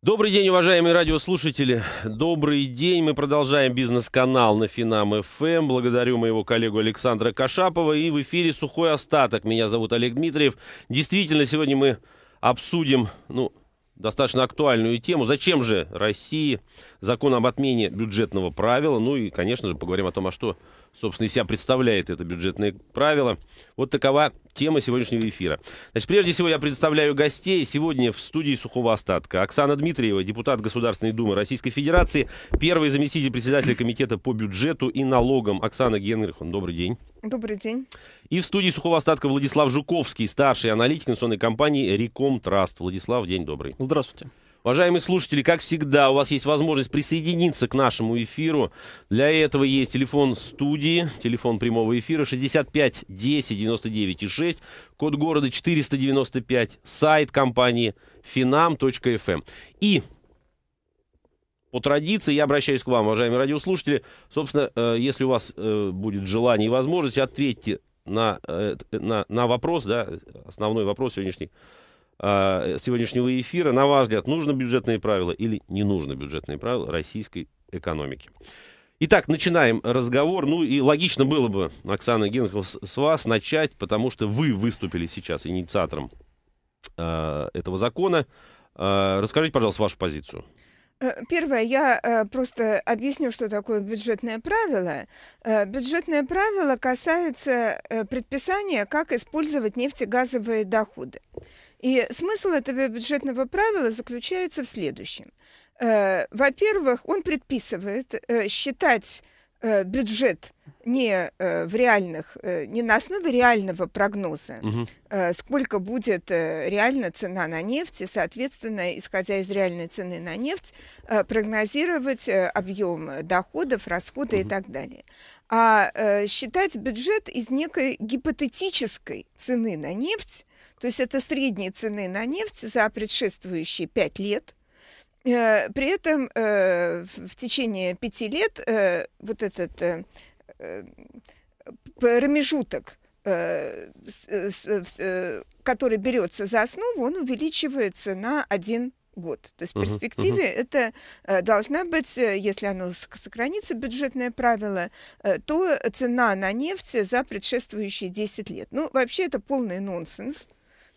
Добрый день, уважаемые радиослушатели. Добрый день. Мы продолжаем бизнес-канал на Финам ФМ. Эм. Благодарю моего коллегу Александра Кашапова. И в эфире «Сухой остаток». Меня зовут Олег Дмитриев. Действительно, сегодня мы обсудим, ну, достаточно актуальную тему. Зачем же России закон об отмене бюджетного правила? Ну и, конечно же, поговорим о том, а что собственно, из себя представляет это бюджетное правило. Вот такова тема сегодняшнего эфира. Значит, прежде всего я представляю гостей. Сегодня в студии сухого остатка. Оксана Дмитриева, депутат Государственной Думы Российской Федерации, первый заместитель председателя комитета по бюджету и налогам. Оксана Генрихон, добрый день. Добрый день. И в студии сухого остатка Владислав Жуковский, старший аналитик инвестиционной компании Реком Траст. Владислав, день добрый. Здравствуйте. Уважаемые слушатели, как всегда, у вас есть возможность присоединиться к нашему эфиру. Для этого есть телефон студии, телефон прямого эфира 65 10 99 и 6, код города 495, сайт компании finam.fm. Эм. И по традиции я обращаюсь к вам, уважаемые радиослушатели. Собственно, э, если у вас э, будет желание и возможность, ответьте на, э, на, на вопрос, да, основной вопрос сегодняшний а, сегодняшнего эфира. На ваш взгляд, нужно бюджетные правила или не нужно бюджетные правила российской экономики? Итак, начинаем разговор. Ну и логично было бы, Оксана Генрихова, с вас начать, потому что вы выступили сейчас инициатором э, этого закона. Э, расскажите, пожалуйста, вашу позицию. Э, первое, я э, просто объясню, что такое бюджетное правило. Э, бюджетное правило касается предписания, как использовать нефтегазовые доходы. И смысл этого бюджетного правила заключается в следующем. Э, во-первых, он предписывает э, считать э, бюджет не в реальных, не на основе реального прогноза, угу. сколько будет реально цена на нефть, и, соответственно, исходя из реальной цены на нефть, прогнозировать объем доходов, расходы угу. и так далее. А считать бюджет из некой гипотетической цены на нефть, то есть это средние цены на нефть за предшествующие 5 лет. Э, при этом э, в течение 5 лет э, вот этот промежуток, который берется за основу, он увеличивается на 1 год. То есть в перспективе uh-huh, это должна быть, если оно сохранится, бюджетное правило, то цена на нефть за предшествующие 10 лет. Ну, вообще это полный нонсенс.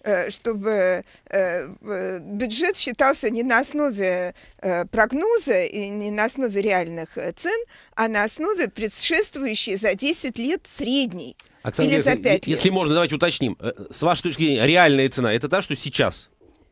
Э, чтобы э, бюджет считался не на основе э, прогноза и не на основе реальных цен, а на основе предшествующей за 10 лет средней. Оксана или за 5 лет. Если можно, давайте уточним. С вашей точки зрения, реальная цена – это та, что сейчас?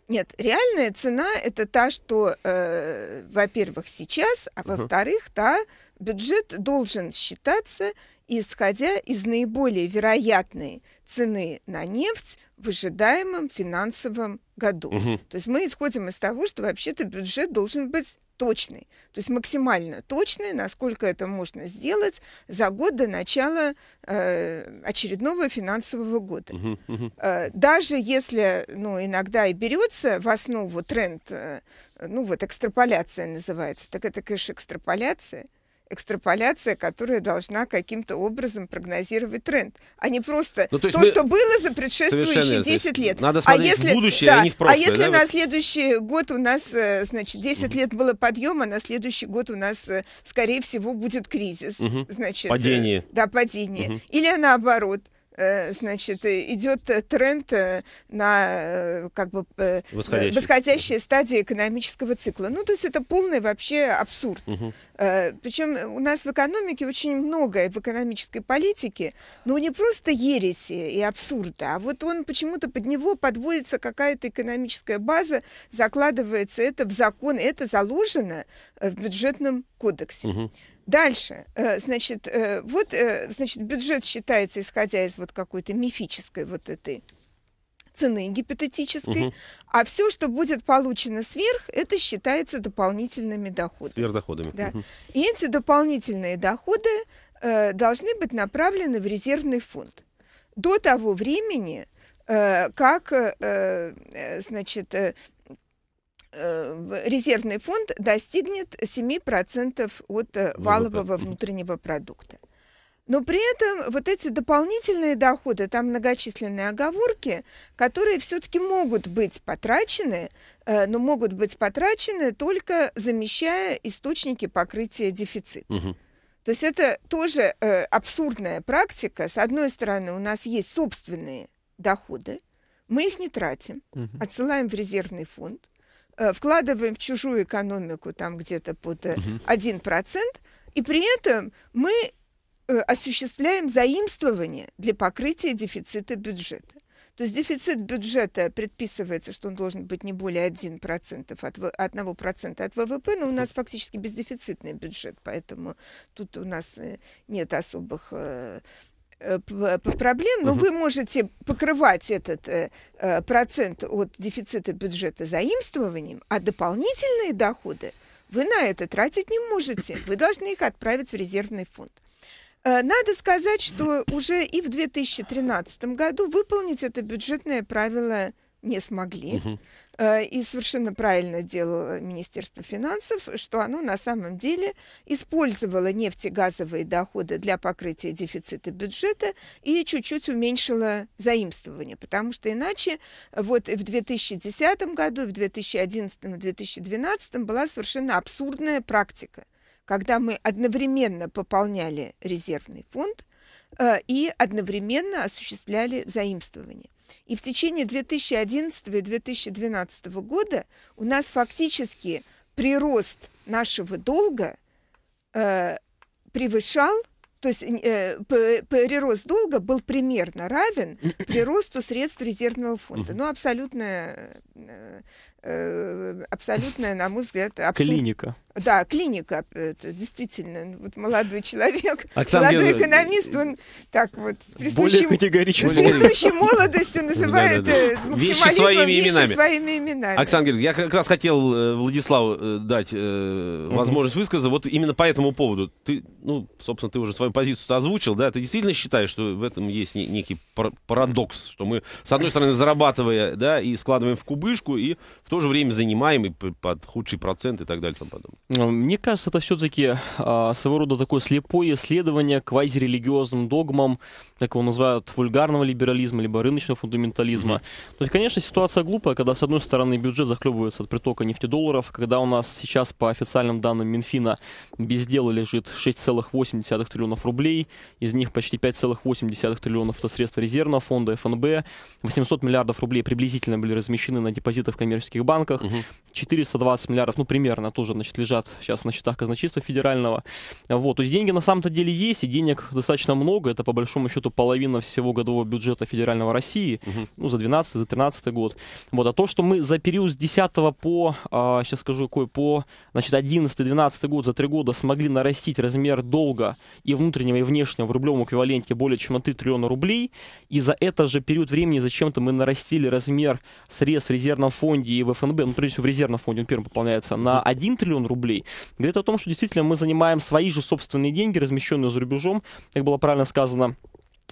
Нет, реальная цена – это та, что, э, во-первых, сейчас, а во-вторых, та бюджет должен считаться, исходя из наиболее вероятной цены на нефть, выжидаемом финансовом году. Угу. То есть мы исходим из того, что вообще-то бюджет должен быть точный, то есть максимально точный, насколько это можно сделать за год до начала э, очередного финансового года. Uh -huh, Э, даже если, ну, иногда и берется в основу тренд, э, ну вот экстраполяция называется, так это, конечно, экстраполяция экстраполяция, которая должна каким-то образом прогнозировать тренд, а не просто ну, то, то мы... что было за предшествующие 10 лет. Надо а смотреть а если, в будущее, да, а не в а прошлое. А если да? Э, на следующий год у нас, значит, 10 лет было подъема, а на следующий год у нас, скорее всего, будет кризис. Угу. Значит, э, падение. Да, падение. Угу. Или наоборот – Э, значит, э, идет э, тренд на как бы восходящей, восходящей стадии экономического цикла. Ну, то есть это полный вообще абсурд. Угу. Причем у нас в экономике очень многое в экономической политике, но не просто ереси и абсурда, а вот он почему-то под него подводится какая-то экономическая база, закладывается это в закон, это заложено в бюджетном кодексе. Угу. Дальше, э, значит, э, вот, э, значит, бюджет считается, исходя из вот какой-то мифической вот этой цены гипотетической, угу. а все, что будет получено сверх, это считается дополнительными доходами. Сверхдоходами. Да. Угу. И эти дополнительные доходы э, должны быть направлены в резервный фонд. До того времени, как значит, Э, резервный фонд достигнет 7% от э, валового внутреннего продукта. Но при этом вот эти дополнительные доходы, там многочисленные оговорки, которые все-таки могут быть потрачены, э, но могут быть потрачены только замещая источники покрытия дефицита. Угу. То есть это тоже абсурдная практика. С одной стороны, у нас есть собственные доходы, мы их не тратим, угу. отсылаем в резервный фонд. Э, вкладываем в чужую экономику там где-то под угу. Э, 1%, и при этом мы э, осуществляем заимствование для покрытия дефицита бюджета. То есть дефицит бюджета предписывается, что он должен быть не более 1% от, 1% от ВВП, но у нас фактически бездефицитный бюджет, поэтому тут у нас нет особых Э, э, проблем, но угу. вы можете покрывать этот э, процент от дефицита бюджета заимствованием, а дополнительные доходы вы на это тратить не можете. Вы должны их отправить в резервный фонд. Надо сказать, что уже и в 2013 году выполнить это бюджетное правило не смогли. Угу. Э, и совершенно правильно делало Министерство финансов, что оно на самом деле использовало нефтегазовые доходы для покрытия дефицита бюджета и чуть-чуть уменьшило заимствование, потому что иначе вот в 2010 году, в 2011 и 2012 была совершенно абсурдная практика, когда мы одновременно пополняли резервный фонд э, и одновременно осуществляли заимствование. И в течение 2011 и 2012 года у нас фактически прирост нашего долга э, превышал, то есть э, прирост долга был примерно равен приросту средств резервного фонда. Ну, абсолютная э, Э, абсолютная, на мой взгляд, абсурд. Клиника. Да, клиника, это действительно, ну, вот молодой человек, Оксан молодой Гена... экономист, он так вот с молодостью называет да, да, да. вещи, своими, вещи именами. своими именами. Оксана Георгиевна, я как раз хотел э, Владиславу э, дать э, возможность угу. высказаться, вот именно по этому поводу. Ты, ну, собственно, ты уже свою позицию озвучил, да, ты действительно считаешь, что в этом есть некий парадокс, что мы, с одной стороны, зарабатывая, да, и складываем в кубышку, и в то же время занимаемый под худший процент и так далее Там тому э, Мне кажется, это все-таки а, своего рода такое слепое исследование квазирелигиозным догмам, как его называют, вульгарного либерализма, либо рыночного фундаментализма. Mm-hmm. То есть, конечно, ситуация глупая, когда, с одной стороны, бюджет захлебывается от притока нефтедолларов, когда у нас сейчас, по официальным данным Минфина, без дела лежит 6,8 триллионов рублей, из них почти 5,8 триллионов это средства резервного фонда ФНБ, 800 миллиардов рублей приблизительно были размещены на депозитах коммерческих банках. Угу. 420 миллиардов, ну, примерно, тоже, значит, лежат сейчас на счетах казначейства федерального. Вот, то есть деньги на самом-то деле есть, и денег достаточно много, это, по большому счету, половина всего годового бюджета федерального России, угу. ну, за 12, за 13 год. Вот, а то, что мы за период с 10 по, а, сейчас скажу, какой, по, значит, 11-12 год, за 3 года смогли нарастить размер долга и внутреннего, и внешнего в рублевом эквиваленте более чем на 3 триллиона рублей, и за этот же период времени зачем-то мы нарастили размер средств в резервном фонде и в ФНБ, ну, прежде всего, в резервном резервного фонда, он первым пополняется, на 1 триллион рублей, говорит о том, что действительно мы занимаем свои же собственные деньги, размещенные за рубежом, как было правильно сказано,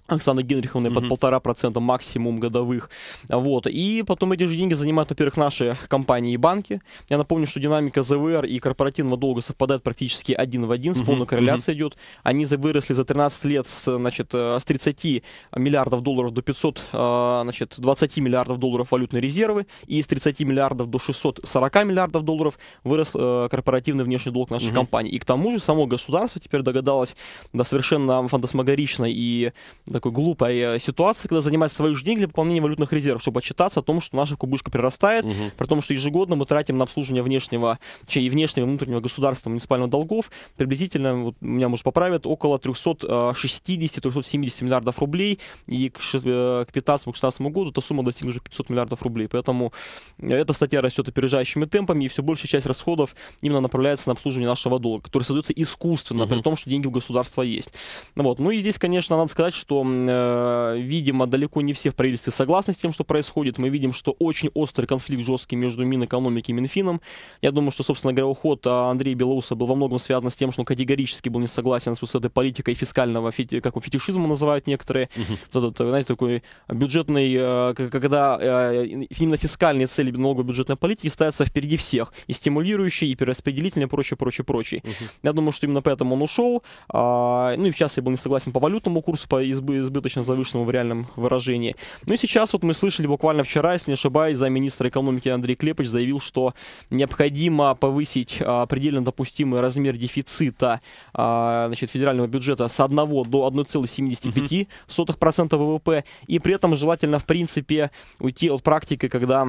Оксаны Генриховны mm-hmm. под полтора процента максимум годовых. Вот. И потом эти же деньги занимают, во-первых, наши компании и банки. Я напомню, что динамика ЗВР и корпоративного долга совпадает практически один в один, mm-hmm. полной корреляцией mm-hmm. идет. Они выросли за 13 лет с, значит, э, с 30 миллиардов долларов до 500, э, значит, 20 миллиардов долларов валютной резервы, и с 30 миллиардов до 640 миллиардов долларов вырос э, корпоративный внешний долг нашей mm-hmm. компании. И к тому же само государство теперь догадалось до совершенно фантасмагоричной и такой глупой э, ситуации, когда занимать свои же деньги для пополнения валютных резервов, чтобы отчитаться о том, что наша кубышка прирастает, угу. при том, что ежегодно мы тратим на обслуживание внешнего, и внешнего, и внутреннего государства муниципального долгов приблизительно, вот меня, может, поправят, около 360-370 миллиардов рублей, и к 2015-2016 э, году эта сумма достигла уже 500 миллиардов рублей. Поэтому э, эта статья растет опережающими темпами, и все большая часть расходов именно направляется на обслуживание нашего долга, который создается искусственно, угу. при том, что деньги у государства есть. Вот. Ну и здесь, конечно, надо сказать, что Э, видимо, далеко не все в правительстве согласны с тем, что происходит. Мы видим, что очень острый конфликт жесткий между Минэкономикой и Минфином. Я думаю, что, собственно говоря, уход а, Андрея Белоуса был во многом связан с тем, что он категорически был не согласен с этой политикой фискального, как его фетишизма называют некоторые. Вот этот, э, знаете, такой бюджетный, э, когда именно фискальные цели налогобюджетной политики ставятся впереди всех. И стимулирующие, и перераспределительные, и прочее, прочее, прочее. Я думаю, что именно поэтому он ушел. А, ну и в частности, был не согласен по валютному курсу, по избы избыточно завышенному в реальном выражении. Ну и сейчас вот мы слышали буквально вчера, если не ошибаюсь, замминистра экономики Андрей Клепыч заявил, что необходимо повысить а, предельно допустимый размер дефицита а, значит, федерального бюджета с 1 до 1,75% mm-hmm. ВВП, и при этом желательно, в принципе, уйти от практики, когда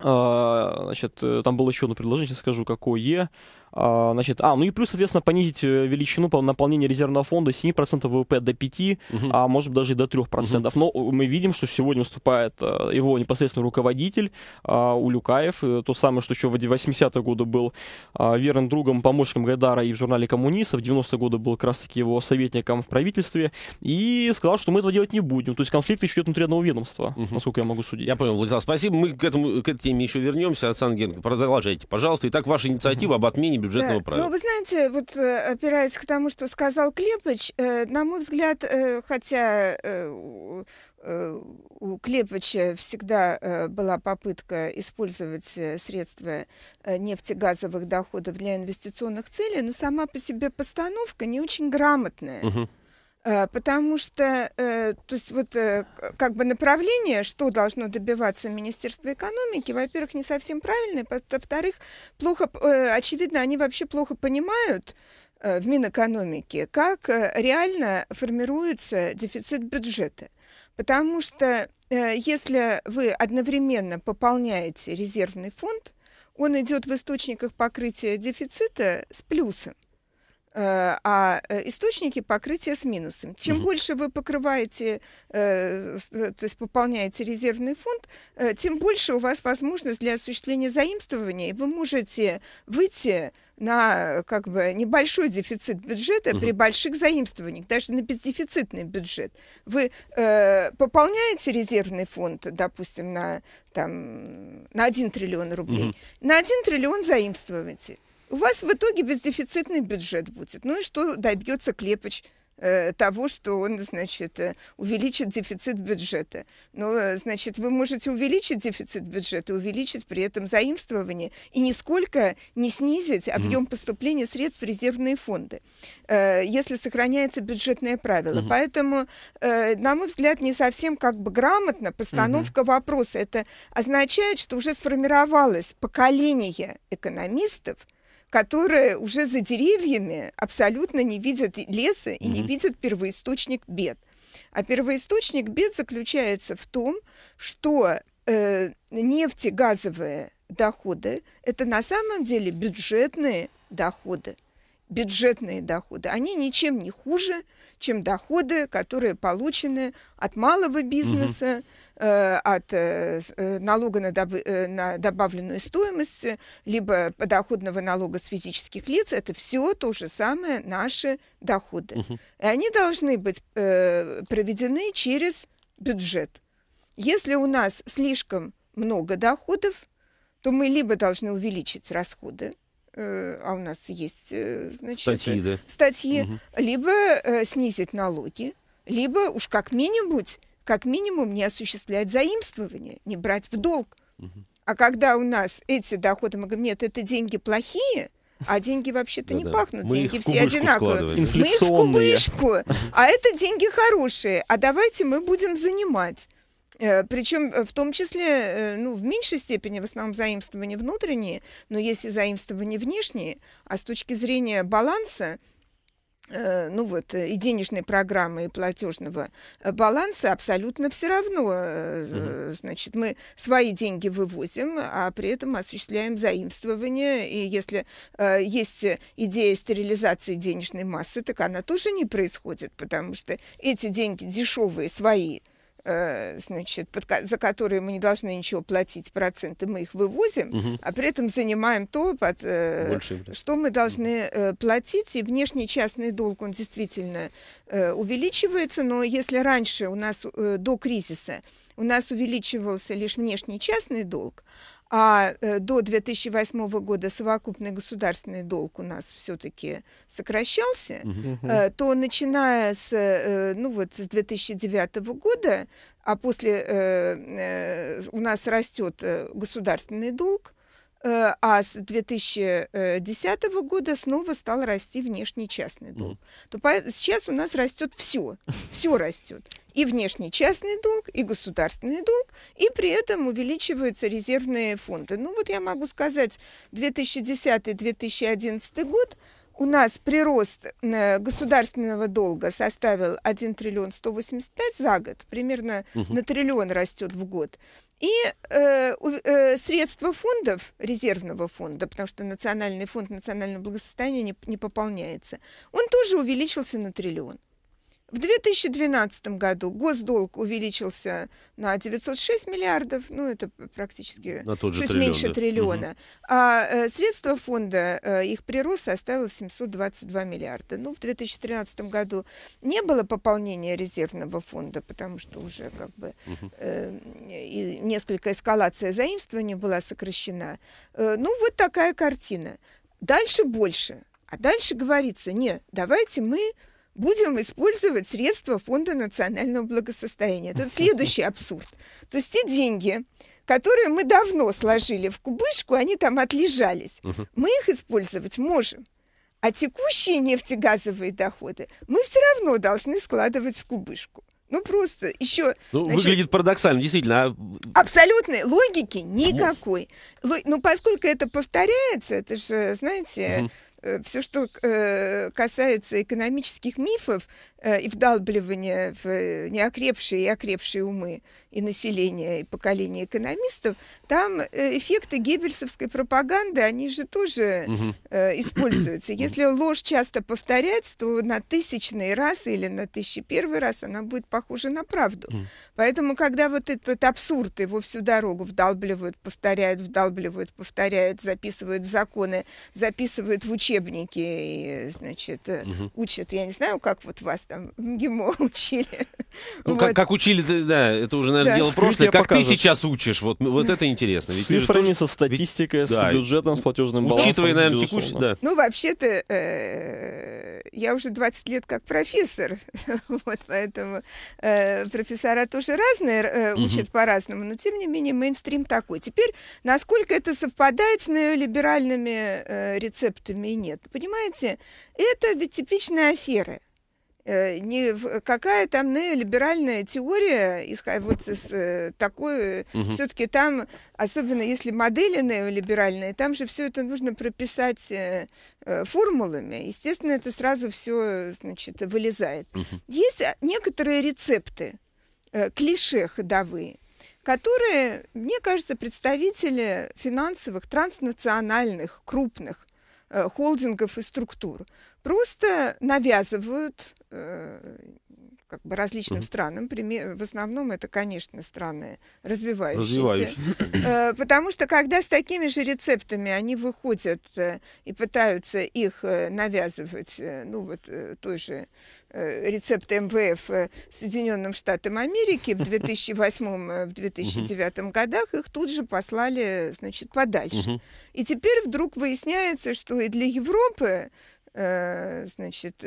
а, значит, э, там было еще одно предложение, сейчас скажу, какое. А, значит, а, ну и плюс, соответственно, понизить э, величину наполнения резервного фонда с 7% ВВП до 5%, угу. а может даже и до 3%. Угу. Но э, мы видим, что сегодня выступает э, его непосредственно руководитель а, Улюкаев, то самое, что еще в 80-е годы был а, верным другом, помощником Гайдара и в журнале «Коммунистов», в 90-е годы был как раз-таки его советником в правительстве, и сказал, что мы этого делать не будем. То есть конфликт еще идет внутри одного ведомства, угу. насколько я могу судить. Я понял, Владислав, спасибо. Мы к, этому, к этой теме еще вернемся. Александр Генко, продолжайте, пожалуйста. Итак, ваша инициатива угу. об отмене бюджетного да. правила. Ну, вы знаете, вот э, опираясь к тому, что сказал Клепыч, э, на мой взгляд, э, хотя э, у э, Клепыча всегда э, была попытка использовать средства нефтегазовых доходов для инвестиционных целей, но сама по себе постановка не очень грамотная. Угу. Э, потому что, э, то есть вот э, как бы направление, что должно добиваться Министерство экономики, во-первых, не совсем правильное, во-вторых, плохо, очевидно, они вообще плохо понимают, в Минэкономике, как реально формируется дефицит бюджета. Потому что если вы одновременно пополняете резервный фонд, он идет в источниках покрытия дефицита с плюсом. Э, а э, источники покрытия с минусом. Чем угу. больше вы покрываете, э, то есть пополняете резервный фонд, тем больше у вас возможность для осуществления заимствования, и вы можете выйти на как бы небольшой дефицит бюджета угу. при больших заимствованиях, даже на бездефицитный бюджет. Вы э, пополняете резервный фонд, допустим, на, там, на 1 триллион рублей, угу. на 1 триллион заимствуете у вас в итоге бездефицитный бюджет будет. Ну и что добьется Клепыч э, того, что он, значит, э, увеличит дефицит бюджета. Но, ну, э, значит, вы можете увеличить дефицит бюджета, увеличить при этом заимствование и нисколько не снизить объем mm поступления средств в резервные фонды, если сохраняется бюджетное правило. Mm-hmm. Поэтому, на мой взгляд, не совсем как бы грамотно постановка mm-hmm. вопроса. Это означает, что уже сформировалось поколение экономистов, которые уже за деревьями абсолютно не видят леса и mm не видят первоисточник бед. А первоисточник бед заключается в том, что э, нефтегазовые доходы это на самом деле бюджетные доходы. Бюджетные доходы. Они ничем не хуже, чем доходы, которые получены от малого бизнеса, угу. Э, от э, э, налога на, доб на добавленную стоимость, либо подоходного налога с физических лиц, это все то же самое наши доходы. Угу. И они должны быть проведены через бюджет. Если у нас слишком много доходов, то мы либо должны увеличить расходы, а у нас есть значит, статьи, да? статьи угу. либо снизить налоги, либо уж как минимум как минимум не осуществлять заимствование, не брать в долг. А когда у нас эти доходы, мы говорим, нет, это деньги плохие, а деньги вообще-то да, не да. пахнут, мы деньги все одинаковые. Мы их в кубышку, а это деньги хорошие. А давайте мы будем занимать. Э, Причем э, в том числе, э, ну, в меньшей степени, в основном заимствования внутренние, но есть и заимствования внешние, а с точки зрения баланса, Э, ну вот, э, и денежной программы, и платежного э, баланса абсолютно все равно. Значит, мы свои деньги вывозим, а при этом осуществляем заимствование. И если есть идея стерилизации денежной массы, так она тоже не происходит, потому что эти деньги дешевые, свои – Э, значит, под, за которые мы не должны ничего платить проценты, мы их вывозим, угу. а при этом занимаем то, под, э, что мы должны э, платить. И внешний частный долг, он действительно увеличивается, но если раньше у нас до кризиса у нас увеличивался лишь внешний частный долг, а э, до 2008 года совокупный государственный долг у нас все-таки сокращался, угу. то начиная с, э, ну вот, с 2009 года, а после у нас растет государственный долг, Э, а с 2010 года снова стал расти внешний частный долг. То То сейчас у нас растет все, все растет. И внешний частный долг, и государственный долг, и при этом увеличиваются резервные фонды. Ну вот я могу сказать, 2010-2011 год у нас прирост э, государственного долга составил 1 триллион 185 за год, примерно угу. на триллион растет в год. И э, э, средства фондов, резервного фонда, потому что Национальный фонд национального благосостояния не, не пополняется, он тоже увеличился на триллион. В 2012 году госдолг увеличился на 906 миллиардов, ну это практически на тот же чуть триллион, меньше да. триллиона, угу. а э, средства фонда, э, их прирост составил 722 миллиарда. Ну в 2013 году не было пополнения резервного фонда, потому что уже как бы э, и несколько эскалация заимствования была сокращена. Э, ну вот такая картина. Дальше больше. А дальше говорится, не, давайте мы будем использовать средства Фонда национального благосостояния. Это следующий абсурд. То есть те деньги, которые мы давно сложили в кубышку, они там отлежались. Угу. Мы их использовать можем. А текущие нефтегазовые доходы мы все равно должны складывать в кубышку. Ну просто еще. Ну, значит, выглядит парадоксально, действительно. А... Абсолютной логики никакой. Лог... Ну, поскольку это повторяется, это же, знаете, угу. Э, все, что э, касается экономических мифов э, и вдалбливания в неокрепшие и окрепшие умы и населения, и поколения экономистов, там эффекты геббельсовской пропаганды, они же тоже используются. Если ложь часто повторять, то на тысячный раз или на тысячи первый раз она будет похожа на правду. Поэтому, когда вот этот абсурд его всю дорогу вдалбливают, повторяют, вдалбливают, повторяют, записывают в законы, записывают в учебники, учебники, и, значит, угу. учат. Я не знаю, как вот вас там в МГИМО учили. Ну, вот. как, как учили, да, это уже, наверное, да. дело прошлое. Как показывают. ты сейчас учишь? Вот, вот это интересно. Ведь с цифрами, тоже... со статистикой, ведь... с бюджетом, с платежным Учитывая, балансом. Учитывая, наверное, текущий, да. Ну, вообще-то, э, я уже 20 лет как профессор, вот, поэтому э, профессора тоже разные, э, учат по-разному, но, тем не менее, мейнстрим такой. Теперь, насколько это совпадает с неолиберальными э, рецептами и нет. Понимаете, это ведь типичные аферы э, не какая там неолиберальная ну, теория, исходя вот с э, такой, угу. Э, все-таки там, особенно если модели неолиберальные, там же все это нужно прописать формулами. Естественно, это сразу все, значит, вылезает. Угу. Есть а, некоторые рецепты, клише ходовые, которые, мне кажется, представители финансовых, транснациональных, крупных Э, холдингов и структур. Просто навязывают э, как бы различным угу. странам. В основном это, конечно, страны развивающиеся. Э, потому что когда с такими же рецептами они выходят э, и пытаются их э, навязывать, ну вот той же рецепт МВФ Соединенным Штатам Америки в 2008-2009 годах, их тут же послали, значит, подальше. И теперь вдруг выясняется, что и для Европы значит,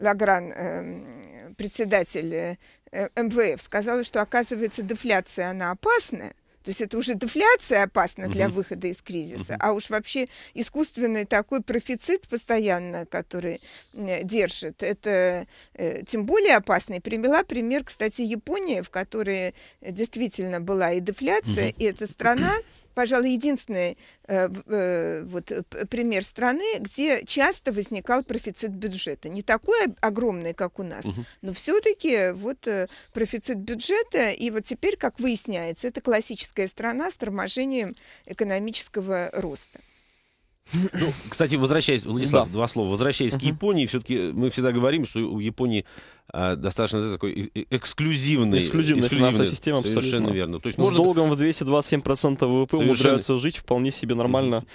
Лагран, эм, председатель э, э, МВФ, сказала, что оказывается дефляция, она опасная. То есть это уже дефляция опасна для угу. выхода из кризиса, угу. а уж вообще искусственный такой профицит постоянно, который держит, это э, тем более опасно. И привела пример, кстати, Япония, в которой действительно была и дефляция, угу. и эта страна... Угу пожалуй, единственный э, э, вот, пример страны, где часто возникал профицит бюджета. Не такой огромный, как у нас, угу. но все-таки вот э, профицит бюджета. И вот теперь, как выясняется, это классическая страна с торможением экономического роста. Ну, кстати, возвращаясь, Владислав, да. два слова. Возвращаясь uh-huh. к Японии, все-таки мы всегда говорим, что у Японии а, достаточно такой эксклюзивный. Эксклюзивная финансовая система, совершенно верно. То есть С можно... долгом в 227% ВВП совершенно... умудряются жить вполне себе нормально. mm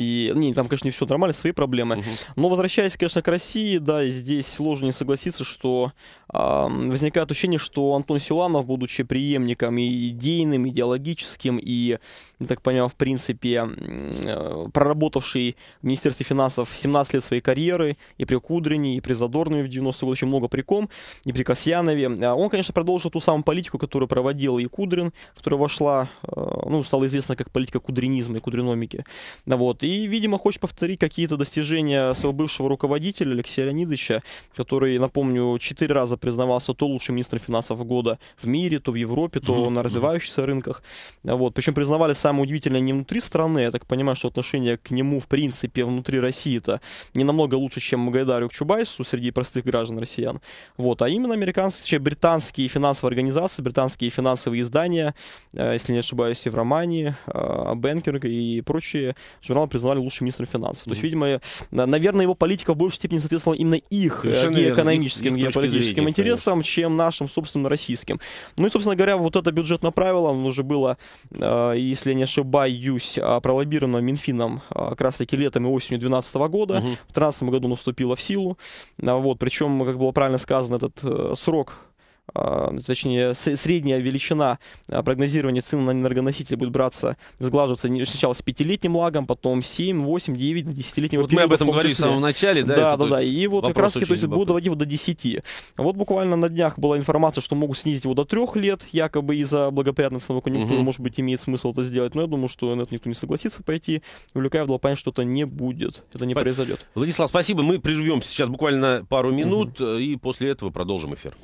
И, не, там, конечно, не все нормально, свои проблемы. mm Но возвращаясь, конечно, к России, да, здесь сложно не согласиться, что э, возникает ощущение, что Антон Силанов, будучи преемником и идейным, идеологическим, и, я так понял, в принципе, э, проработавший в Министерстве финансов 17 лет своей карьеры, и при Кудрине, и при Задорнове в 90-е годы, очень много приком, Неприкосянове. А он, конечно, продолжил ту самую политику, которую проводил и Кудрин, которая вошла, э, ну, стала известна как политика кудринизма и кудриномики. Вот. И, видимо, хочет повторить какие-то достижения своего бывшего руководителя Алексея Леонидовича, который, напомню, четыре раза признавался то лучшим министром финансов года в мире, то в Европе, то на развивающихся рынках. Вот. Причем признавали самое удивительное не внутри страны, я так понимаю, что отношение к нему, в принципе, внутри России-то не намного лучше, чем Магайдарю к Чубайсу среди простых граждан россиян. Вот. Вот, а именно американские, британские финансовые организации, британские финансовые издания, э, если не ошибаюсь, Евромани, Бенкер э, и прочие журналы признали лучшим министром финансов. Mm-hmm. То есть, видимо, наверное, его политика в большей степени соответствовала именно их э, Совершенно геоэкономическим, геополитическим интересам, чем нашим, собственным российским. Ну и, собственно говоря, вот это бюджетное правило, оно уже было, если не ошибаюсь, пролоббировано Минфином как раз-таки летом и осенью 2012 года. Угу. В 2013 году оно вступило в силу. Вот, причем, как было правильно сказано, это этот э, срок Э, точнее, средняя величина э, прогнозирования цен на энергоносители будет браться, сглаживаться сначала с пятилетним лагом, потом 7, 8, 9, 10-летнего Вот мы об этом говорили в самом начале, да? Да, да, да. И вот как раз то есть, будут доводить его до 10. Вот буквально на днях была информация, что могут снизить его до 3 лет, якобы из-за благоприятной ценовой конъюнктуры, угу. может быть, имеет смысл это сделать, но я думаю, что на это никто не согласится пойти. Улюкаев дал понять, что это не будет, это не Пон... произойдет. Владислав, спасибо. Мы прервемся сейчас буквально пару минут, угу. и после этого продолжим эфир.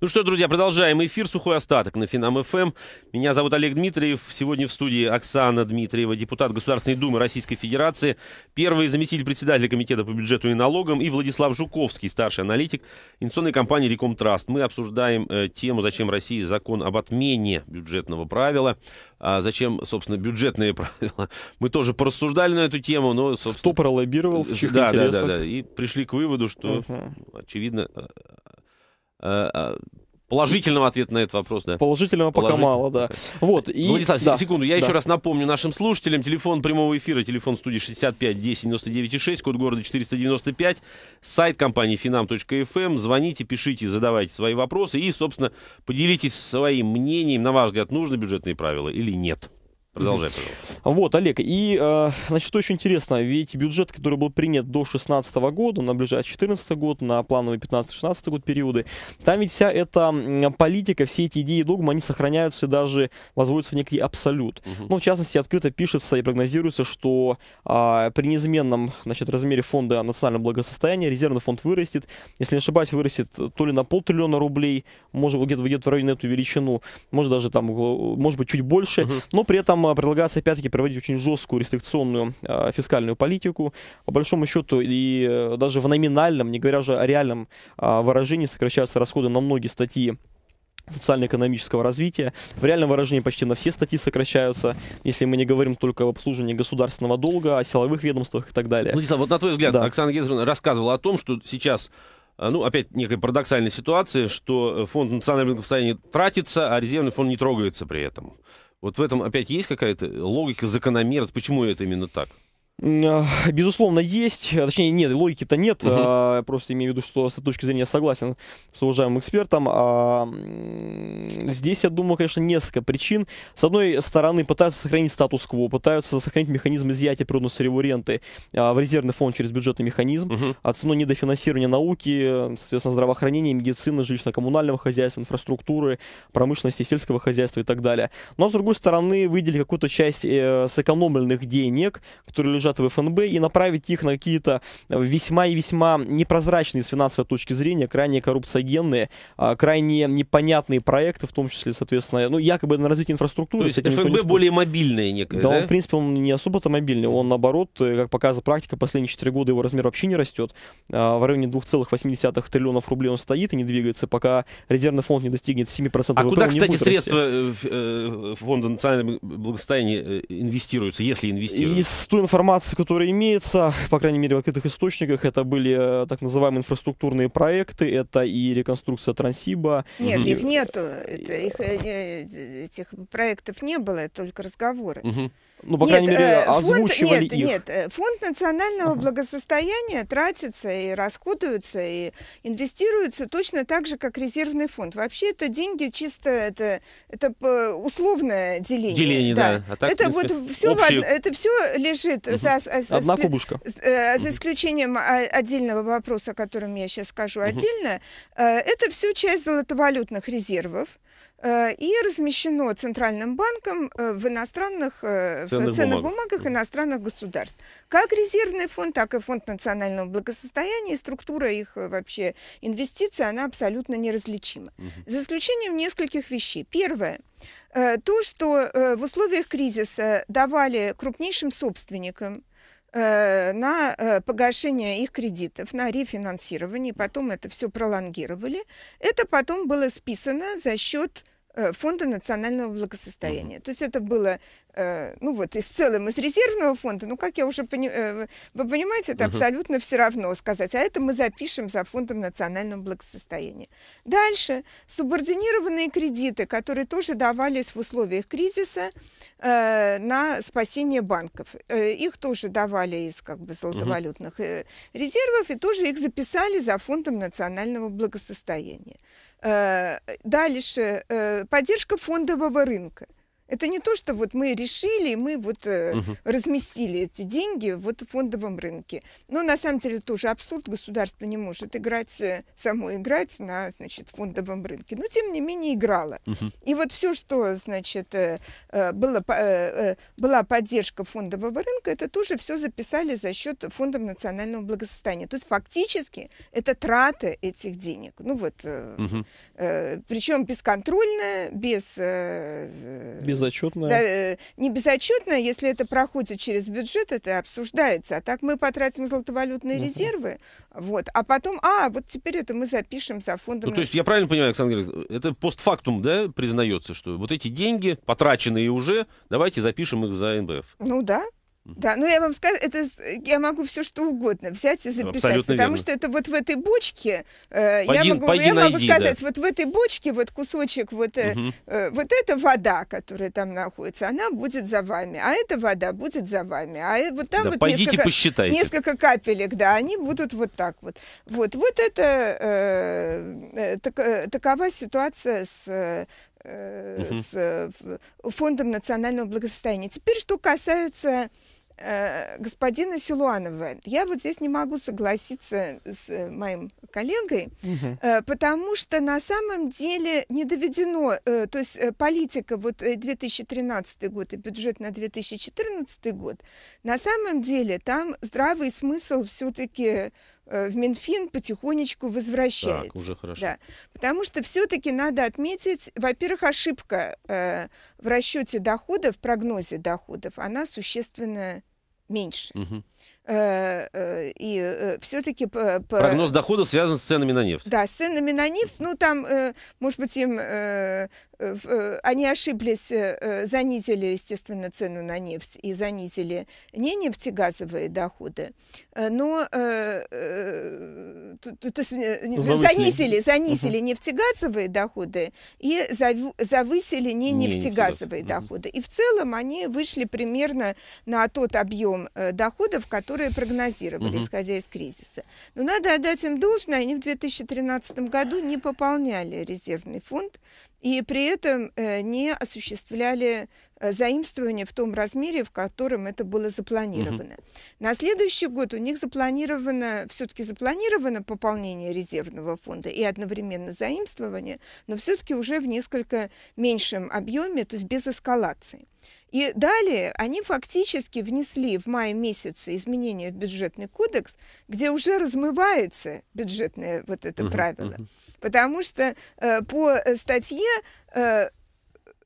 Ну что, друзья, продолжаем эфир «Сухой остаток» на Финам-ФМ. Меня зовут Олег Дмитриев. Сегодня в студии Оксана Дмитриева, депутат Государственной Думы Российской Федерации, первый заместитель председателя Комитета по бюджету и налогам и Владислав Жуковский, старший аналитик инвестиционной компании «Рекомтраст». Мы обсуждаем э, тему «Зачем России закон об отмене бюджетного правила?» а зачем, собственно, бюджетные правила. Мы тоже порассуждали на эту тему, но, собственно... Кто пролоббировал, в чьих да, интересах. Да, да, да, и пришли к выводу, что, угу. очевидно, э, Э, э, положительного ответа на этот вопрос, да. Положительного пока мало, да. Вот, и... Владислав, да. секунду, я да. еще раз напомню нашим слушателям. Телефон прямого эфира, телефон студии 65 10 99 6, код города 495, сайт компании finam.fm. Эм. Звоните, пишите, задавайте свои вопросы и, собственно, поделитесь своим мнением. На ваш взгляд, нужны бюджетные правила или нет? Продолжай, пожалуйста. Вот, Олег, и, э, значит, что еще интересно, ведь бюджет, который был принят до 2016 года, на ближайший 2014 год, на плановый 15-16 год периоды, там ведь вся эта политика, все эти идеи и догмы, они сохраняются и даже возводятся в некий абсолют. Угу. Ну, в частности, открыто пишется и прогнозируется, что а, при неизменном, значит, размере фонда национального благосостояния резервный фонд вырастет, если не ошибаюсь, вырастет то ли на полтриллиона рублей, может, где-то выйдет в районе эту величину, может, даже там, может быть, чуть больше, угу. но при этом предлагается опять-таки проводить очень жесткую рестрикционную э, а, фискальную политику. По большому счету и э, даже в номинальном, не говоря уже о реальном э, выражении, сокращаются расходы на многие статьи социально-экономического развития. В реальном выражении почти на все статьи сокращаются, если мы не говорим только об обслуживании государственного долга, о силовых ведомствах и так далее. Владислав, вот на твой взгляд, да. Оксана Гедровна рассказывала о том, что сейчас э, ну, опять некая парадоксальная ситуация, что фонд национального благосостояния тратится, а резервный фонд не трогается при этом. Вот в этом опять есть какая-то логика, закономерность, почему это именно так? А, безусловно, есть, а, точнее, нет, логики-то нет, угу. а, просто имею в виду, что с точки зрения согласен с уважаемым экспертом. А, здесь, я думаю, конечно, несколько причин. С одной стороны, пытаются сохранить статус-кво, пытаются сохранить механизм изъятия природно-сырьевой ренты а, в резервный фонд через бюджетный механизм, угу. а ценой недофинансирования науки, соответственно, здравоохранения, медицины, жилищно-коммунального хозяйства, инфраструктуры, промышленности, сельского хозяйства и так далее. Но, с другой стороны, выделили какую-то часть э, сэкономленных денег, которые лежат бюджета в ФНБ и направить их на какие-то э, весьма и весьма непрозрачные с финансовой точки зрения, крайне коррупциогенные, а, крайне непонятные проекты, в том числе, соответственно, ну, якобы на развитие инфраструктуры. То есть ФНБ более мобильное некое, да? да? он, в принципе, он не особо-то мобильный, он, наоборот, э, как показывает практика, последние 4 года его размер вообще не растет. А, в районе 2,8 триллионов рублей он стоит и не двигается, пока резервный фонд не достигнет 7%. А ВП, куда, кстати, средства расти. Э, фонда национального благосостояния инвестируются, если инвестируются? Из той информации, информации, которая имеется, по крайней мере, в открытых источниках, это были э, так называемые инфраструктурные проекты, это и реконструкция Трансиба. Нет, и... их нету, это, их, э, э, этих проектов не было, это только разговоры. Угу. Ну, по крайней нет, мере, э, озвучивали фонд, нет, их. Нет, э, фонд национального ага. благосостояния тратится и расходуется, и инвестируется точно так же, как резервный фонд. Вообще это деньги чисто, это, это э, условное деление. Деление, да. да. А так, это вот все, общие... это все лежит угу. за, за... Одна кубышка. За, за исключением отдельного вопроса, о котором я сейчас скажу угу. отдельно. Это все часть золотовалютных резервов. Э, и размещено Центральным банком э, в иностранных э, ценных, ценных бумагах. бумагах иностранных государств. Как резервный фонд, так и фонд национального благосостояния, и структура их вообще инвестиций, она абсолютно неразличима. Угу. За исключением нескольких вещей. Первое то, что в условиях кризиса давали крупнейшим собственникам на погашение их кредитов, на рефинансирование, потом это все пролонгировали. Это потом было списано за счет Э, фонда национального благосостояния то есть это было Э, ну вот, и в целом из резервного фонда, ну, как я уже понимаю, э, вы понимаете, это угу. абсолютно все равно сказать, а это мы запишем за фондом национального благосостояния. Дальше, субординированные кредиты, которые тоже давались в условиях кризиса э, на спасение банков. Э, их тоже давали из, как бы, золотовалютных угу. резервов, и тоже их записали за фондом национального благосостояния. Дальше поддержка фондового рынка. Это не то, что вот мы решили, мы вот угу. разместили эти деньги вот в фондовом рынке. Но на самом деле тоже абсурд. Государство не может играть, э, само играть на, значит, фондовом рынке. Но тем не менее играло. Угу. И вот все, что, значит, э, э было, была поддержка фондового рынка, это тоже все записали за счет Фонда национального благосостояния. То есть фактически это траты этих денег. Ну вот, угу. причем бесконтрольная, без... Э, без безотчетная. Да, э, не безотчетная, если это проходит через бюджет, это обсуждается. А так мы потратим золотовалютные uh-huh. резервы, вот, а потом, а, вот теперь это мы запишем за фондом. Ну, то есть я правильно понимаю, Александр Григорьевич, это постфактум, да, признается, что вот эти деньги, потраченные уже, давайте запишем их за НБФ. Ну да, да, ну я вам скажу, это я могу все что угодно взять и записать, Абсолютно потому верно. что это вот в этой бочке э, я могу, поди, я найди, могу сказать, да. вот в этой бочке вот кусочек вот угу. вот эта вода, которая там находится, она будет за вами, а эта вода будет за вами, а вот там да, вот несколько, посчитайте. несколько капелек, да, они будут вот так вот, вот вот это э, э так, такова ситуация с с фондом национального благосостояния. Теперь, что касается Э, господина Силуанова. Я вот здесь не могу согласиться с э, моим коллегой, угу. потому что на самом деле не доведено, то есть политика вот 2013 год и бюджет на 2014 год, на самом деле там здравый смысл все-таки Э, в Минфин потихонечку возвращается. Так, уже хорошо. Да, потому что все-таки надо отметить, во-первых, ошибка э, в расчете доходов, в прогнозе доходов, она существенно меньше. Угу. Э, э, и э, все-таки... По, по... Прогноз доходов связан с ценами на нефть. Да, с ценами на нефть. Ну, там, э, может быть, им э, Э, э, они ошиблись, э, занизили, естественно, цену на нефть и занизили не нефтегазовые доходы, но то, то, занизили, занизили угу. нефтегазовые доходы и завысили не, не нефтегазовые нефтегаз. доходы. И в целом они вышли примерно на тот объем доходов, которые прогнозировали, угу. исходя из кризиса. Но надо отдать им должное, они в 2013 году не пополняли резервный фонд, и при этом э, не осуществляли Э, заимствования в том размере, в котором это было запланировано. Угу. На следующий год у них запланировано, все-таки запланировано пополнение резервного фонда и одновременно заимствование, но все-таки уже в несколько меньшем объеме, то есть без эскалации. И далее они фактически внесли в мае месяце изменения в бюджетный кодекс, где уже размывается бюджетное вот это uh-huh, правило. Uh-huh. Потому что э, по э, статье э,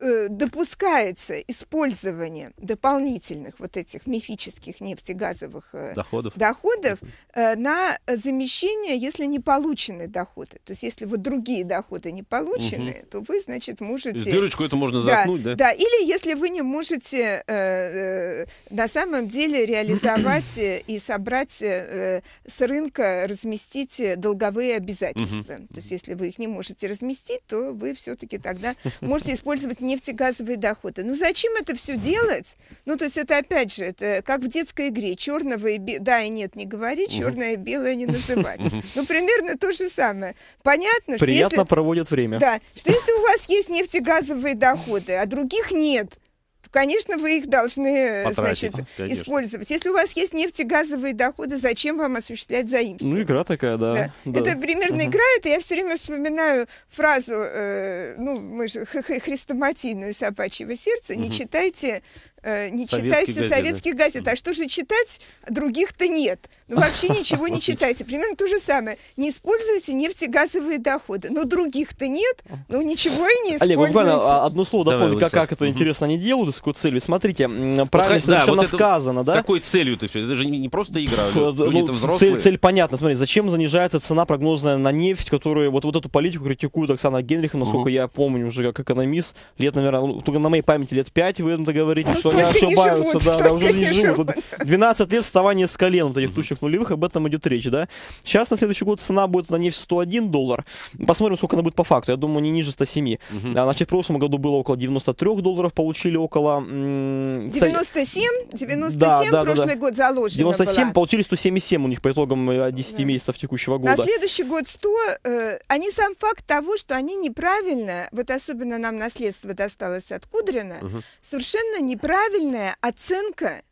Э, допускается использование дополнительных вот этих мифических нефтегазовых э, доходов, доходов э, на замещение, если не получены доходы. То есть, если вот другие доходы не получены, угу. то вы, значит, можете... Из дырочку это можно да, заткнуть, да? Да, или если вы не можете э, на самом деле реализовать и собрать э, с рынка, разместить долговые обязательства. Угу. То есть, если вы их не можете разместить, то вы все-таки тогда можете использовать нефтегазовые доходы. Ну зачем это все делать? Ну то есть это опять же, это как в детской игре. Черного и бе... да и нет не говори, черное и белое не называть. Ну примерно то же самое. Понятно, что... Приятно если... проводят время. Да, что если у вас есть нефтегазовые доходы, а других нет, конечно, вы их должны э, значит, использовать. Если у вас есть нефтегазовые доходы, зачем вам осуществлять заимствование? Ну, игра такая, да. да. да. Это примерно угу. игра, это я все время вспоминаю фразу, э, ну, мы же хрестоматийную собачьего сердца, угу. не читайте э, не советских читайте газет. советских газет. А что же читать? Других-то нет вообще ничего не читайте. Примерно то же самое. Не используйте нефтегазовые доходы. Но других-то нет, ну ничего и не используйте. Олег, буквально одно слово дополню, как, как это интересно они делают, с какой целью. Смотрите, правильно совершенно сказано, да? С какой целью ты все? Это же не просто игра, люди ну, взрослые. Цель понятна. Смотри, зачем занижается цена прогнозная на нефть, которую вот вот эту политику критикует Оксана Генриховна, насколько я помню уже как экономист, лет, наверное, ну, только на моей памяти лет 5 вы этом договорите, ну, что они ошибаются, да, уже не живут. 12 лет вставания с колен вот этих тучных 80 нулевых, об этом идет речь, да. Сейчас на следующий год цена будет на нефть 101 доллар. Посмотрим, сколько она будет по факту. Я думаю, не ниже 107. Угу. Uh-huh. Значит, в прошлом году было около 93 долларов, получили около... М- 97? 97 да, да, прошлый да, да. год заложено 97, было. получили 177 у них по итогам 10 э, да. месяцев текущего года. На следующий год 100. Э, они сам факт того, что они неправильно, вот особенно нам наследство досталось от Кудрина, Uh-huh. совершенно неправильная оценка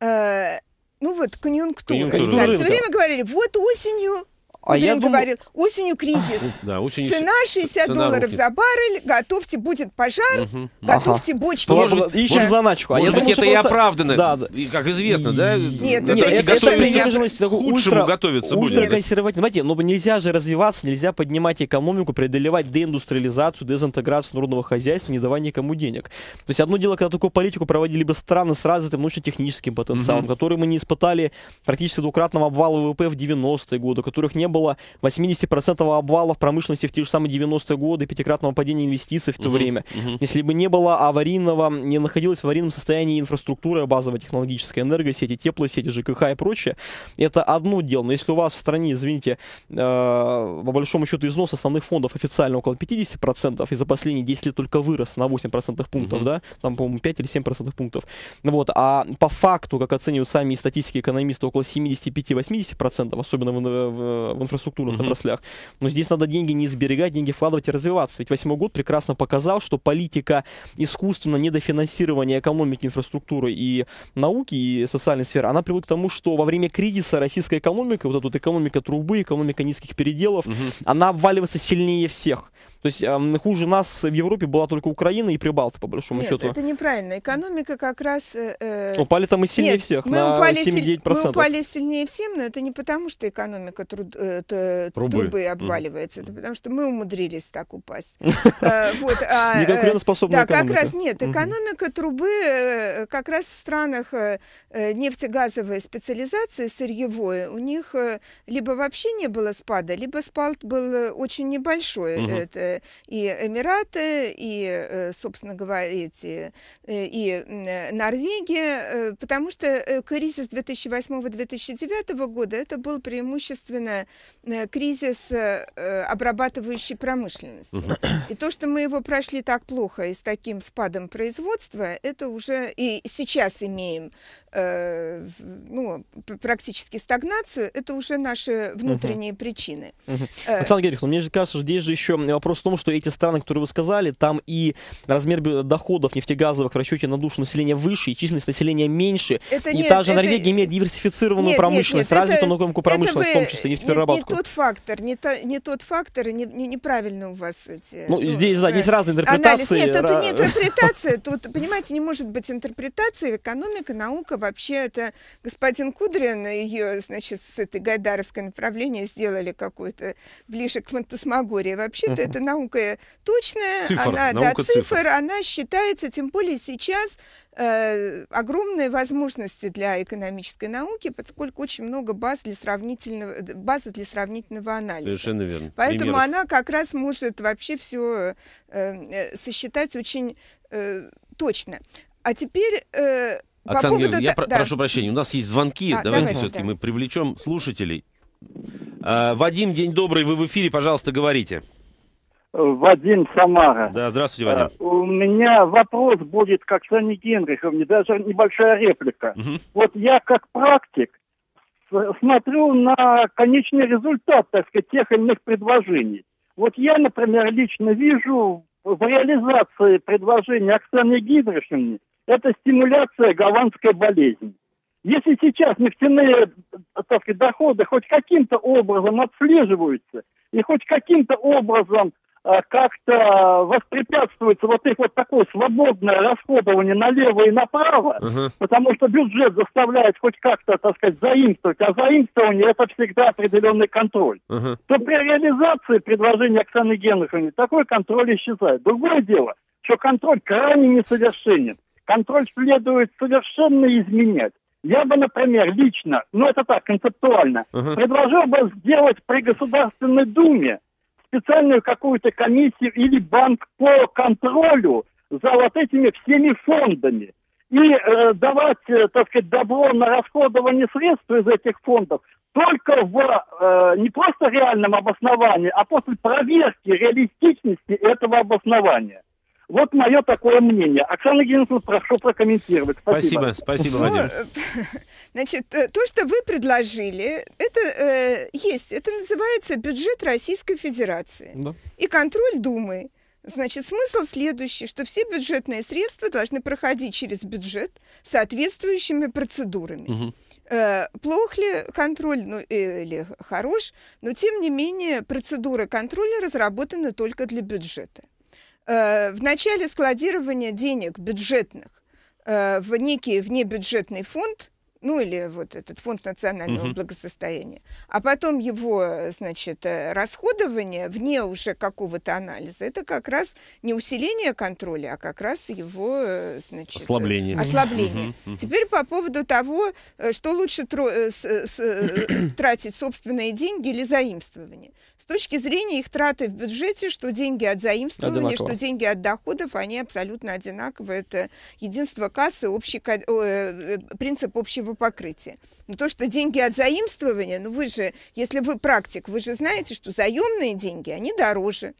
э, ну вот, конъюнктура. конъюнктура. Да, все время говорили, вот осенью а Кудрин я думал... говорил, осенью кризис. Да, осенью... Цена 60 цена долларов рухнет. за баррель, готовьте, будет пожар, угу. готовьте ага. бочки. Может, может, ищем да. заначку. А может, я думал, это и оправдано, да, да. И, как известно, да? Нет, нет, ну, нет совершенно не Худшему готовиться будет. консервативно. Знаете, но ну, нельзя же развиваться, нельзя поднимать экономику, преодолевать деиндустриализацию, дезинтеграцию народного хозяйства, не давая никому денег. То есть одно дело, когда такую политику проводили бы страны с развитым научно-техническим потенциалом, угу. который мы не испытали практически двукратного обвала ВВП в 90-е годы, которых не было 80% обвала в промышленности в те же самые 90-е годы, пятикратного падения инвестиций в то угу, время. Угу. Если бы не было аварийного, не находилась в аварийном состоянии инфраструктура базовая технологическая, энергосети, теплосети, ЖКХ и прочее, это одно дело. Но если у вас в стране, извините, э, по большому счету износ основных фондов официально около 50%, и за последние 10 лет только вырос на 8% пунктов, угу. да, там, по-моему, 5 или 7% пунктов. Вот, а по факту, как оценивают сами статистики экономисты, около 75-80%, особенно в, в, в инфраструктурных mm-hmm. отраслях. Но здесь надо деньги не сберегать, деньги вкладывать и развиваться. Ведь восьмой год прекрасно показал, что политика искусственно недофинансирования экономики, инфраструктуры и науки, и социальной сферы, она приводит к тому, что во время кризиса российская экономика, вот эта вот экономика трубы, экономика низких переделов, mm-hmm. она обваливается сильнее всех. То есть э, хуже нас в Европе была только Украина и Прибалты, по большому Нет, счету. это неправильно. Экономика как раз... Э, упали-то э, мы сильнее Нет, всех мы на упали 7-9%. Мы упали сильнее всем, но это не потому, что экономика труд, э, трубы. трубы обваливается, mm. это потому что мы умудрились так упасть. Э, а, Неконкурентоспособная э, экономика. Да, как раз нет. Экономика трубы как раз в странах нефтегазовой специализации сырьевой у них либо вообще не было спада, либо спад был очень небольшой. Это Э, и Эмираты, и, э, собственно говоря, эти, э, и Норвегия, потому что кризис 2008-2009 года это был преимущественно кризис обрабатывающей промышленности. И то, что мы его прошли так плохо и с таким спадом производства, это уже и сейчас имеем ну, практически стагнацию, это уже наши внутренние угу. причины. Угу. Оксана Гериховна, ну, мне кажется, что здесь же еще вопрос в том, что эти страны, которые вы сказали, там и размер доходов нефтегазовых в расчете на душу населения выше, и численность населения меньше. Это и нет, та же это... Норвегия имеет диверсифицированную нет, промышленность, нет, нет, развитую науковую промышленность, это вы... в том числе нефтеперерабатку. Не, не тот фактор, не, та, не тот фактор, и не, не, неправильно у вас эти... Ну, ну здесь, да, здесь э, разные интерпретации. Анализ. Нет, это не интерпретация, тут, понимаете, не может быть интерпретации, экономика, наука, вообще это господин Кудрин, ее, значит, с этой Гайдаровской направления сделали какое то ближе к фантасмагории. Вообще-то это наука точная, цифр, она, наука да, цифр, цифр, она считается, тем более сейчас, э, огромные возможности для экономической науки, поскольку очень много баз для сравнительного, э, базы для сравнительного анализа. Совершенно верно. Поэтому Примеров. она как раз может вообще все э, э, сосчитать очень э, точно. А теперь... Э, Оксана поводу... я да, про- да. прошу прощения, у нас есть звонки, а, давайте, давайте все-таки да. мы привлечем слушателей. А, Вадим, день добрый, вы в эфире, пожалуйста, говорите. Вадим Самара. Да, здравствуйте, Вадим. Э, у меня вопрос будет как Сане Генриховне, даже небольшая реплика. Угу. Вот я как практик смотрю на конечный результат, так сказать, тех или иных предложений. Вот я, например, лично вижу в реализации предложения Оксаны Гидрышевны это стимуляция голландской болезни. Если сейчас нефтяные так сказать, доходы хоть каким-то образом отслеживаются, и хоть каким-то образом Э, как-то э, воспрепятствуется вот их вот такое свободное расходование налево и направо, uh-huh. потому что бюджет заставляет хоть как-то, так сказать, заимствовать, а заимствование это всегда определенный контроль. Uh-huh. То при реализации предложения Оксаны Генриховны такой контроль исчезает. Другое дело, что контроль крайне несовершенен. Контроль следует совершенно изменять. Я бы, например, лично, ну это так, концептуально, uh-huh. предложил бы сделать при Государственной Думе специальную какую-то комиссию или банк по контролю за вот этими всеми фондами. И э, давать, э, так сказать, добро на расходование средств из этих фондов только в э, не просто реальном обосновании, а после проверки реалистичности этого обоснования. Вот мое такое мнение. Оксана Геннадьевна, прошу прокомментировать. Спасибо. Спасибо, спасибо ну, Владимир. Э, Значит, э, то, что вы предложили, это э, есть. Это называется бюджет Российской Федерации. Да. И контроль Думы. Значит, смысл следующий, что все бюджетные средства должны проходить через бюджет соответствующими процедурами. Угу. Э, плох ли контроль ну, э, или хорош, но тем не менее процедуры контроля разработаны только для бюджета. Э, в начале складирования денег бюджетных э, в некий внебюджетный фонд ну или вот этот фонд национального угу. благосостояния, а потом его, э, значит, э, расходование вне уже какого-то анализа, это как раз не усиление контроля, а как раз его, э, значит, ослабление. Ослабление. Угу. Теперь по поводу того, что лучше тро- с- с- тратить собственные деньги или заимствование. С точки зрения их траты в бюджете, что деньги от заимствования, одинаково. что деньги от доходов, они абсолютно одинаковые. Это единство кассы, общий, принцип общего его покрытия. Но то, что деньги от заимствования, ну вы же, если вы практик, вы же знаете, что заемные деньги, они дороже,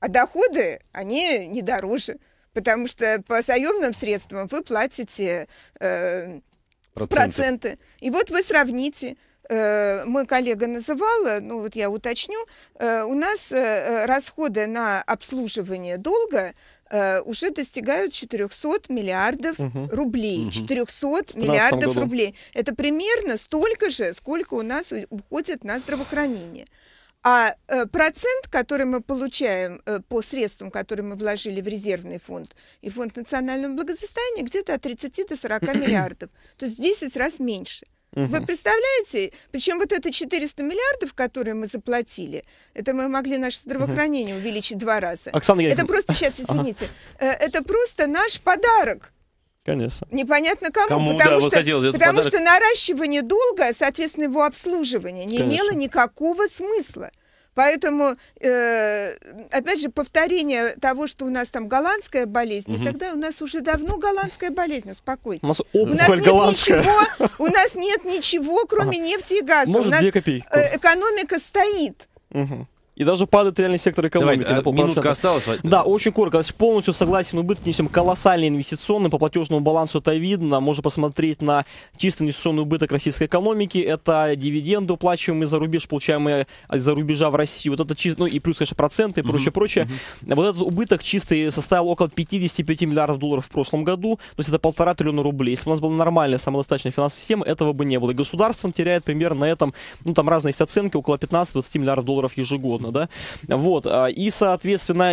а доходы, они не дороже, потому что по заемным средствам вы платите э, проценты. проценты. И вот вы сравните э, мой коллега называла, ну вот я уточню, э, у нас э, расходы на обслуживание долга Э, уже достигают 400 миллиардов угу. рублей. Угу. 400 миллиардов году. рублей. Это примерно столько же, сколько у нас уходит на здравоохранение. А э, процент, который мы получаем э, по средствам, которые мы вложили в резервный фонд и фонд национального благосостояния, где-то от 30 до 40 миллиардов. То есть в 10 раз меньше. Вы представляете? Причем вот это 400 миллиардов, которые мы заплатили, это мы могли наше здравоохранение увеличить два раза. Оксана, я... Это просто, сейчас, извините, э, это просто наш подарок Конечно. Непонятно кому, кому потому, да, что, вот потому что наращивание долга, соответственно, его обслуживание, не Конечно. имело никакого смысла. Поэтому, э, опять же, повторение того, что у нас там голландская болезнь, угу. и тогда у нас уже давно голландская болезнь, успокойтесь. У нас, у нас нет голландская. ничего, у нас нет ничего, кроме нефти и газа. Может, у нас э, экономика стоит. Угу. И даже падает реальный сектор экономики Давай, на а полпроцента. осталось. Да, очень коротко. Значит, полностью согласен, убытки несем колоссальные инвестиционные. По платежному балансу это видно. Можно посмотреть на чистый инвестиционный убыток российской экономики. Это дивиденды, уплачиваемые за рубеж, получаемые а, за рубежа в России. Вот это чисто, ну и плюс, конечно, проценты и прочее, uh-huh, прочее. Uh-huh. Вот этот убыток чистый составил около 55 миллиардов долларов в прошлом году. То есть это полтора триллиона рублей. Если бы у нас была нормальная самодостаточная финансовая система, этого бы не было. И государством теряет примерно на этом, ну там разные есть оценки, около 15-20 миллиардов долларов ежегодно угодно, да. Вот, а, и, соответственно,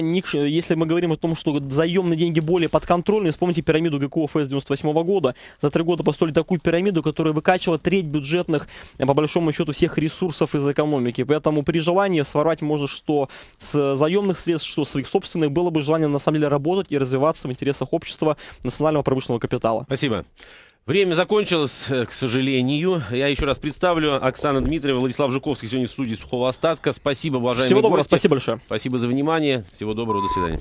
если мы говорим о том, что заемные деньги более подконтрольны, вспомните пирамиду ГКО ФС 98 -го года. За три года построили такую пирамиду, которая выкачивала треть бюджетных, по большому счету, всех ресурсов из экономики. Поэтому при желании своровать можно что с заемных средств, что с своих собственных. Было бы желание, на самом деле, работать и развиваться в интересах общества национального промышленного капитала. Спасибо. Время закончилось, э, к сожалению. Я еще раз представлю. Оксана Дмитриева, Владислав Жуковский сегодня в студии Сухого Остатка. Спасибо, уважаемые Всего доброго, гости. спасибо большое. Спасибо за внимание. Всего доброго, до свидания.